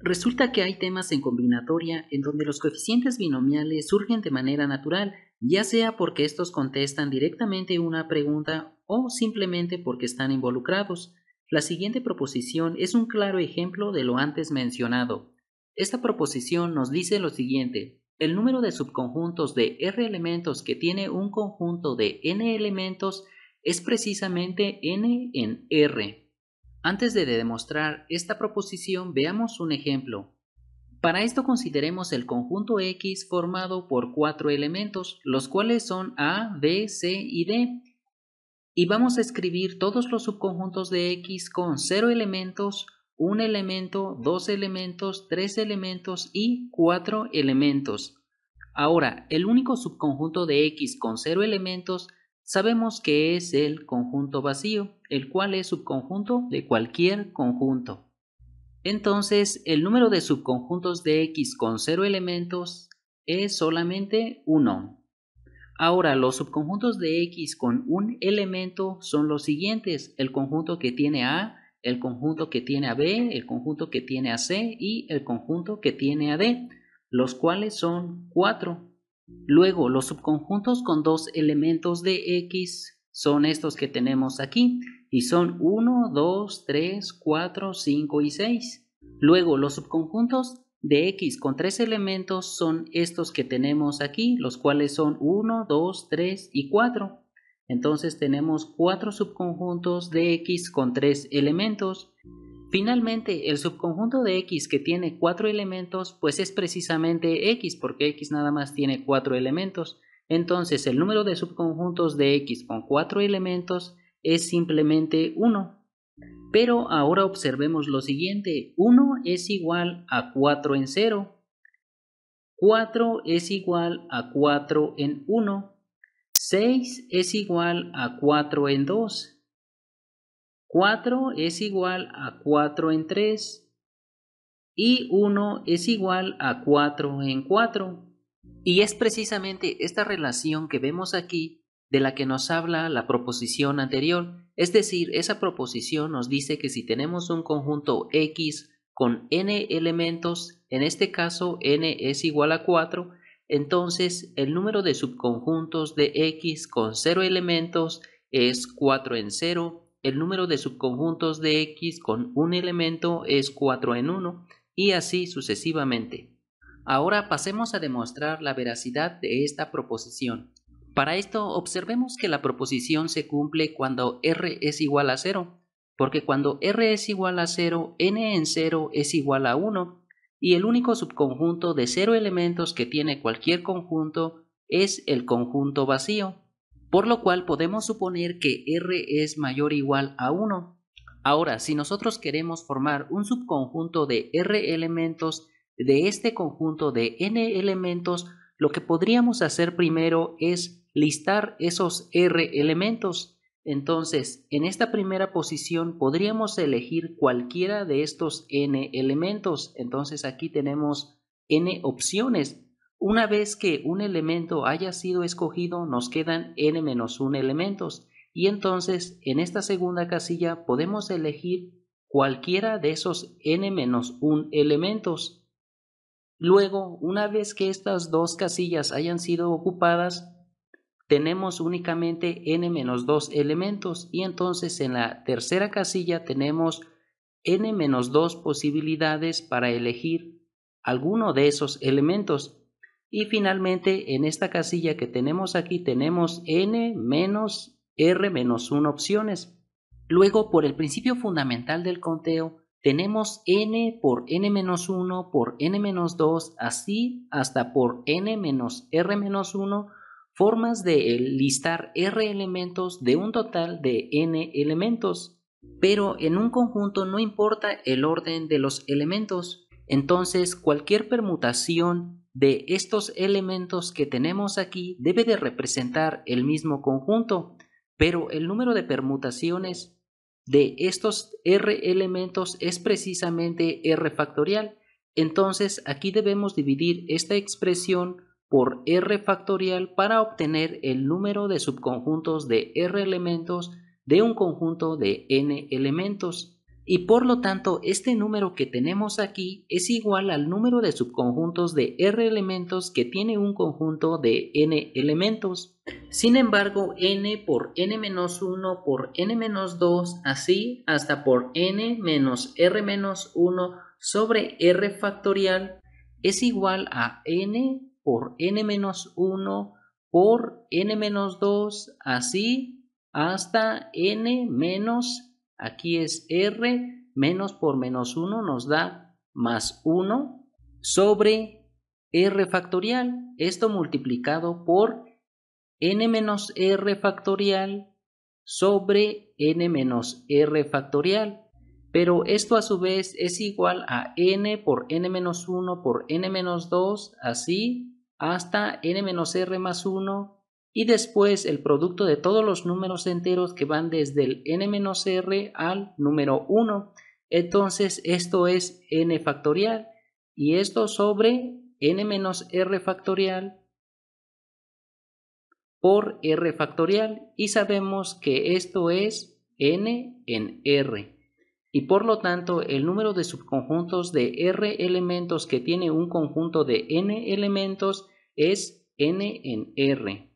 Resulta que hay temas en combinatoria en donde los coeficientes binomiales surgen de manera natural, ya sea porque estos contestan directamente una pregunta o simplemente porque están involucrados. La siguiente proposición es un claro ejemplo de lo antes mencionado. Esta proposición nos dice lo siguiente. El número de subconjuntos de R elementos que tiene un conjunto de n elementos es precisamente n en R. Antes de demostrar esta proposición, veamos un ejemplo. Para esto consideremos el conjunto X formado por cuatro elementos, los cuales son A, B, C y D. Y vamos a escribir todos los subconjuntos de X con cero elementos, un elemento, dos elementos, tres elementos y cuatro elementos. Ahora, el único subconjunto de X con cero elementos Sabemos que es el conjunto vacío, el cual es subconjunto de cualquier conjunto. Entonces, el número de subconjuntos de X con cero elementos es solamente 1. Ahora, los subconjuntos de X con un elemento son los siguientes. El conjunto que tiene A, el conjunto que tiene a B, el conjunto que tiene a C y el conjunto que tiene a D, los cuales son 4. Luego, los subconjuntos con dos elementos de X son estos que tenemos aquí y son 1, 2, 3, 4, 5 y 6. Luego, los subconjuntos de X con tres elementos son estos que tenemos aquí, los cuales son 1, 2, 3 y 4. Entonces tenemos cuatro subconjuntos de X con tres elementos. Finalmente, el subconjunto de X que tiene cuatro elementos, pues es precisamente X, porque X nada más tiene cuatro elementos. Entonces, el número de subconjuntos de X con 4 elementos es simplemente 1. Pero ahora observemos lo siguiente, 1 es igual a 4 en 0, 4 es igual a 4 en 1, 6 es igual a 4 en 2, 4 es igual a 4 en 3 y 1 es igual a 4 en 4. Y es precisamente esta relación que vemos aquí de la que nos habla la proposición anterior. Es decir, esa proposición nos dice que si tenemos un conjunto X con n elementos, en este caso n es igual a 4, entonces el número de subconjuntos de X con 0 elementos es 4 en 0, el número de subconjuntos de X con un elemento es 4 en 1 y así sucesivamente. Ahora pasemos a demostrar la veracidad de esta proposición. Para esto observemos que la proposición se cumple cuando R es igual a 0, porque cuando R es igual a 0, n en 0 es igual a 1 y el único subconjunto de 0 elementos que tiene cualquier conjunto es el conjunto vacío por lo cual podemos suponer que R es mayor o igual a 1. Ahora, si nosotros queremos formar un subconjunto de R elementos de este conjunto de N elementos, lo que podríamos hacer primero es listar esos R elementos. Entonces, en esta primera posición podríamos elegir cualquiera de estos N elementos. Entonces aquí tenemos N opciones una vez que un elemento haya sido escogido, nos quedan n-1 elementos y entonces en esta segunda casilla podemos elegir cualquiera de esos n-1 elementos. Luego, una vez que estas dos casillas hayan sido ocupadas, tenemos únicamente n-2 elementos y entonces en la tercera casilla tenemos n-2 posibilidades para elegir alguno de esos elementos. Y finalmente, en esta casilla que tenemos aquí, tenemos n menos r menos 1 opciones. Luego, por el principio fundamental del conteo, tenemos n por n menos 1, por n menos 2, así hasta por n menos r menos 1, formas de listar r elementos de un total de n elementos. Pero en un conjunto no importa el orden de los elementos, entonces cualquier permutación de estos elementos que tenemos aquí debe de representar el mismo conjunto, pero el número de permutaciones de estos r elementos es precisamente r factorial. Entonces aquí debemos dividir esta expresión por r factorial para obtener el número de subconjuntos de r elementos de un conjunto de n elementos y por lo tanto este número que tenemos aquí es igual al número de subconjuntos de R elementos que tiene un conjunto de N elementos. Sin embargo, N por N-1 por N-2, así hasta por N-R-1 sobre R factorial es igual a N por N-1 por N-2, así hasta N menos Aquí es R menos por menos 1 nos da más 1 sobre R factorial. Esto multiplicado por n menos R factorial sobre n menos R factorial. Pero esto a su vez es igual a n por n menos 1 por n menos 2, así hasta n menos R más 1 y después el producto de todos los números enteros que van desde el n-r al número 1. Entonces esto es n factorial y esto sobre n-r factorial por r factorial y sabemos que esto es n en r y por lo tanto el número de subconjuntos de r elementos que tiene un conjunto de n elementos es n en r.